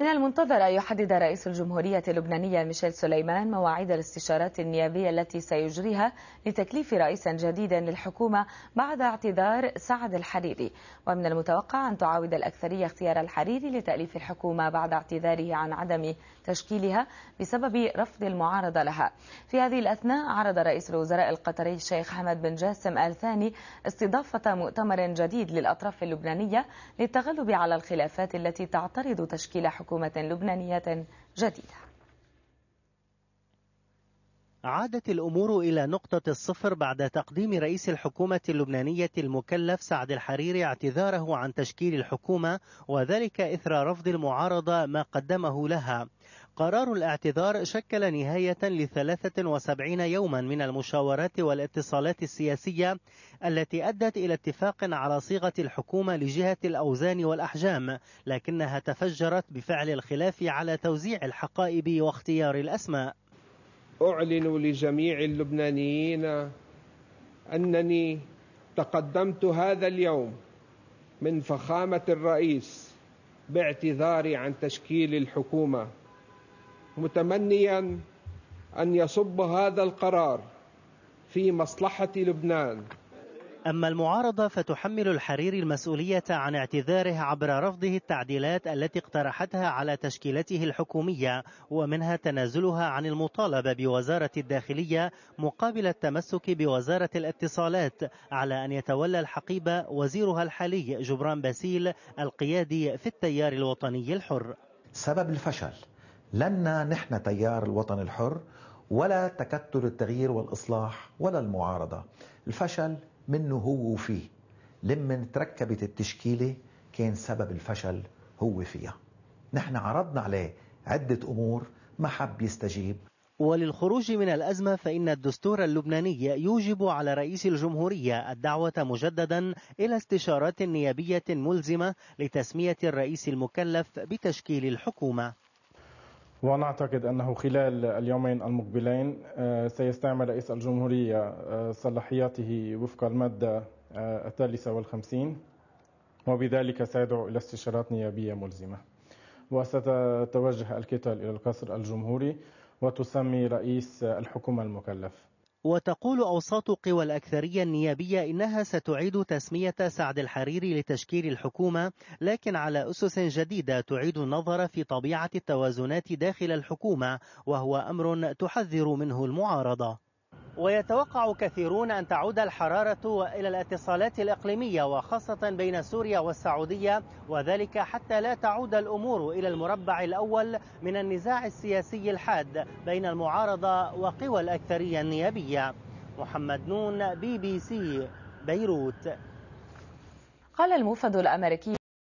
من المنتظر أن يحدد رئيس الجمهورية اللبنانية ميشيل سليمان مواعيد الاستشارات النيابية التي سيجريها لتكليف رئيسا جديدا للحكومة بعد اعتذار سعد الحريري ومن المتوقع أن تعاود الأكثرية اختيار الحريري لتأليف الحكومة بعد اعتذاره عن عدم تشكيلها بسبب رفض المعارضة لها في هذه الأثناء عرض رئيس الوزراء القطري الشيخ حمد بن جاسم آل ثاني استضافة مؤتمر جديد للأطراف اللبنانية للتغلب على الخلافات التي تعترض تشكيل حكومة حكومة لبنانية جديدة عادت الأمور إلى نقطة الصفر بعد تقديم رئيس الحكومة اللبنانية المكلف سعد الحريري اعتذاره عن تشكيل الحكومة وذلك إثر رفض المعارضة ما قدمه لها قرار الاعتذار شكل نهاية ل 73 يوما من المشاورات والاتصالات السياسية التي أدت إلى اتفاق على صيغة الحكومة لجهة الأوزان والأحجام لكنها تفجرت بفعل الخلاف على توزيع الحقائب واختيار الأسماء أعلن لجميع اللبنانيين أنني تقدمت هذا اليوم من فخامة الرئيس باعتذاري عن تشكيل الحكومة متمنيا أن يصب هذا القرار في مصلحة لبنان أما المعارضة فتحمل الحريري المسؤولية عن اعتذاره عبر رفضه التعديلات التي اقترحتها على تشكيلته الحكومية ومنها تنازلها عن المطالبة بوزارة الداخلية مقابل التمسك بوزارة الاتصالات على أن يتولى الحقيبة وزيرها الحالي جبران باسيل القيادي في التيار الوطني الحر سبب الفشل لنا نحن تيار الوطن الحر ولا تكتل التغيير والإصلاح ولا المعارضة الفشل منه هو وفيه لمن تركبت التشكيلة كان سبب الفشل هو فيها نحن عرضنا عليه عدة أمور ما حب يستجيب وللخروج من الأزمة فإن الدستور اللبناني يوجب على رئيس الجمهورية الدعوة مجددا إلى استشارات نيابية ملزمة لتسمية الرئيس المكلف بتشكيل الحكومة ونعتقد أنه خلال اليومين المقبلين آه، سيستعمل رئيس الجمهورية آه، صلاحياته وفق المادة آه، الثالثة والخمسين وبذلك سيدعو إلى استشارات نيابية ملزمة وستتوجه الكتل إلى القصر الجمهوري وتسمي رئيس الحكومة المكلف وتقول أوساط قوى الأكثرية النيابية إنها ستعيد تسمية سعد الحريري لتشكيل الحكومة لكن على أسس جديدة تعيد النظر في طبيعة التوازنات داخل الحكومة وهو أمر تحذر منه المعارضة ويتوقع كثيرون أن تعود الحرارة إلى الاتصالات الإقليمية وخاصة بين سوريا والسعودية وذلك حتى لا تعود الأمور إلى المربع الأول من النزاع السياسي الحاد بين المعارضة وقوى الأكثرية النيابية محمد نون بي بي سي بيروت قال الموفد الأمريكي